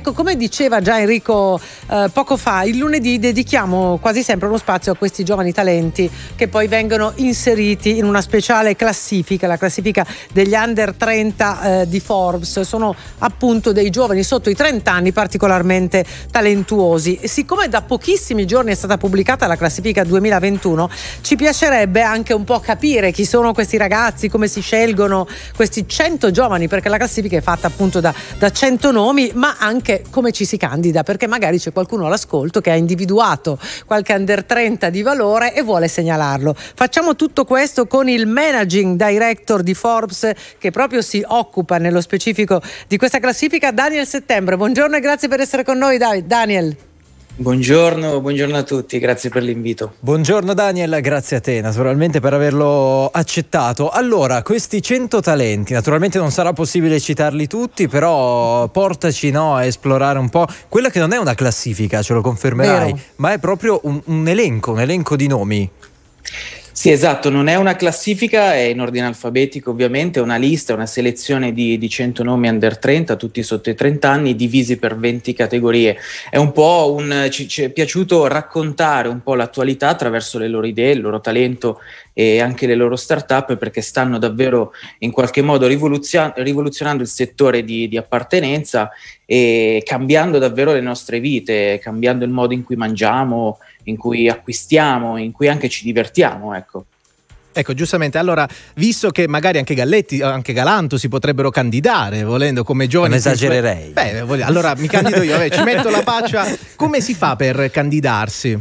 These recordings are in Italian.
Ecco, come diceva già Enrico eh, poco fa, il lunedì dedichiamo quasi sempre uno spazio a questi giovani talenti che poi vengono inseriti in una speciale classifica, la classifica degli under 30 eh, di Forbes. Sono appunto dei giovani sotto i 30 anni particolarmente talentuosi. E siccome da pochissimi giorni è stata pubblicata la classifica 2021, ci piacerebbe anche un po' capire chi sono questi ragazzi, come si scelgono questi 100 giovani, perché la classifica è fatta appunto da, da 100 nomi, ma anche anche come ci si candida, perché magari c'è qualcuno all'ascolto che ha individuato qualche under 30 di valore e vuole segnalarlo. Facciamo tutto questo con il managing director di Forbes che proprio si occupa nello specifico di questa classifica, Daniel Settembre. Buongiorno e grazie per essere con noi, Daniel. Buongiorno, buongiorno, a tutti, grazie per l'invito. Buongiorno Daniel, grazie a te naturalmente per averlo accettato. Allora, questi 100 talenti, naturalmente non sarà possibile citarli tutti, però portaci no, a esplorare un po' quella che non è una classifica, ce lo confermerai, Vero. ma è proprio un, un elenco, un elenco di nomi. Sì, esatto, non è una classifica, è in ordine alfabetico ovviamente, è una lista, è una selezione di, di, 100 nomi under 30, tutti sotto i 30 anni, divisi per 20 categorie. È un po' un, ci, ci è piaciuto raccontare un po' l'attualità attraverso le loro idee, il loro talento e anche le loro start-up perché stanno davvero in qualche modo rivoluzionando il settore di, di appartenenza e cambiando davvero le nostre vite, cambiando il modo in cui mangiamo, in cui acquistiamo, in cui anche ci divertiamo, ecco. Ecco, giustamente, allora, visto che magari anche Galletti, anche Galanto si potrebbero candidare, volendo come giovani... Non esagererei. Beh, voglio, allora mi candido io, beh, ci metto la faccia. Come si fa per candidarsi?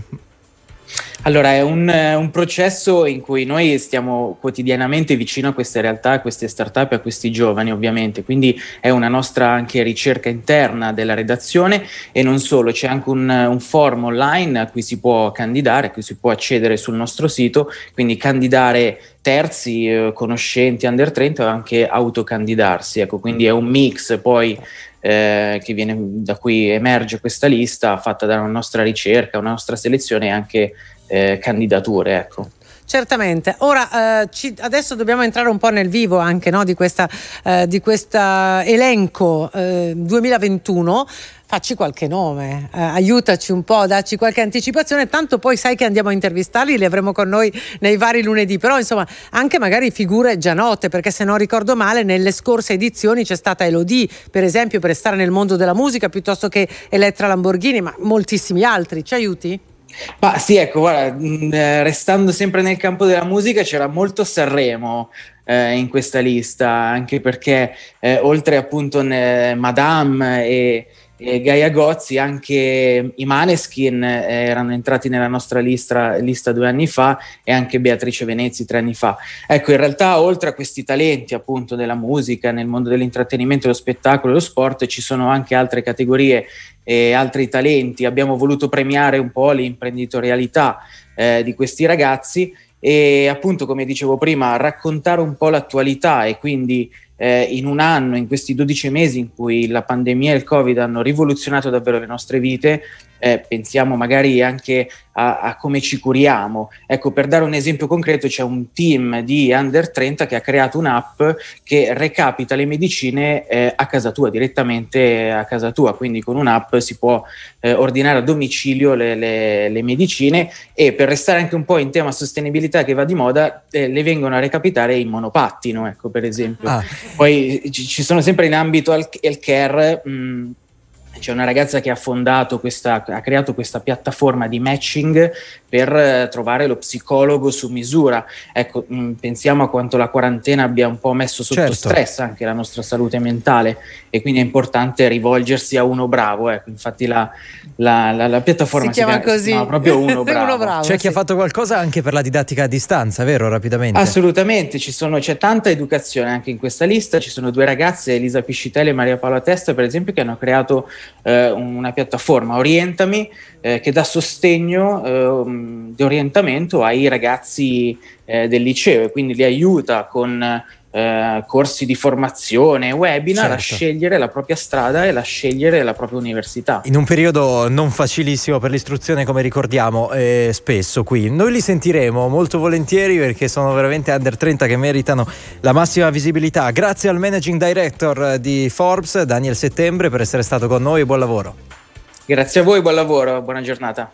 Allora, è un, eh, un, processo in cui noi stiamo quotidianamente vicino a queste realtà, a queste start-up, a questi giovani ovviamente, quindi è una nostra anche ricerca interna della redazione e non solo, c'è anche un, un forum online a cui si può candidare, a cui si può accedere sul nostro sito, quindi candidare terzi, eh, conoscenti, under 30 o anche autocandidarsi, ecco, quindi è un mix poi eh, che viene, da cui emerge questa lista fatta da una nostra ricerca, una nostra selezione e anche eh, candidature. Ecco. Certamente, ora eh, ci, adesso dobbiamo entrare un po' nel vivo anche no, di questo eh, elenco 2021 eh, facci qualche nome, eh, aiutaci un po', dacci qualche anticipazione, tanto poi sai che andiamo a intervistarli, li avremo con noi nei vari lunedì, però insomma anche magari figure già note, perché se non ricordo male nelle scorse edizioni c'è stata Elodie, per esempio, per stare nel mondo della musica, piuttosto che Elettra Lamborghini, ma moltissimi altri, ci aiuti? Ma sì, ecco, guarda, mm, eh, restando sempre nel campo della musica c'era molto Sanremo eh, in questa lista, anche perché eh, oltre appunto Madame e eh, Gaia Gozzi, anche i Maneskin eh, erano entrati nella nostra lista, lista, due anni fa e anche Beatrice Venezi tre anni fa. Ecco, in realtà oltre a questi talenti appunto della musica, nel mondo dell'intrattenimento, dello spettacolo dello sport, ci sono anche altre categorie e altri talenti. Abbiamo voluto premiare un po' l'imprenditorialità eh, di questi ragazzi e appunto, come dicevo prima, raccontare un po' l'attualità e quindi eh, in un anno, in questi 12 mesi in cui la pandemia e il Covid hanno rivoluzionato davvero le nostre vite, eh, pensiamo magari anche a, a, come ci curiamo. Ecco, per dare un esempio concreto, c'è un team di under 30 che ha creato un'app che recapita le medicine eh, a casa tua, direttamente a casa tua, quindi con un'app si può eh, ordinare a domicilio le, le, le, medicine e per restare anche un po' in tema sostenibilità che va di moda, eh, le vengono a recapitare in monopattino, ecco, per esempio. Ah. Poi ci, ci, sono sempre in ambito al, care... Mh, mm, c'è una ragazza che ha fondato questa, ha creato questa piattaforma di matching per eh, trovare lo psicologo su misura. Ecco, mm, pensiamo a quanto la quarantena abbia un po' messo sotto certo. stress anche la nostra salute mentale e quindi è importante rivolgersi a uno bravo. Ecco, infatti la, la, la, la piattaforma si chiama, si chiama così, no, proprio uno bravo. uno bravo. C'è sì. chi ha fatto qualcosa anche per la didattica a distanza, vero? Rapidamente. Assolutamente, sono, c'è tanta educazione anche in questa lista. Ci sono due ragazze, Elisa Piscitelli e Maria Paola Testa, per esempio, che hanno creato eh, una piattaforma Orientami eh, che dà sostegno eh, di orientamento ai ragazzi eh, del liceo e quindi li aiuta con eh, corsi di formazione, webinar, certo. a scegliere la propria strada e la scegliere la propria università. In un periodo non facilissimo per l'istruzione, come ricordiamo eh, spesso qui, noi li sentiremo molto volentieri perché sono veramente under 30 che meritano la massima visibilità. Grazie al managing director di Forbes, Daniel Settembre, per essere stato con noi buon lavoro. Grazie a voi, buon lavoro, buona giornata.